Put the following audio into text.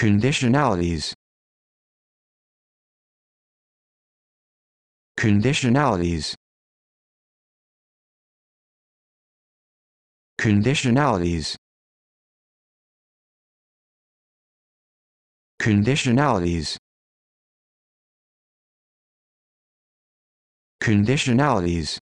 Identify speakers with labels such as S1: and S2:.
S1: Conditionalities Conditionalities Conditionalities Conditionalities Conditionalities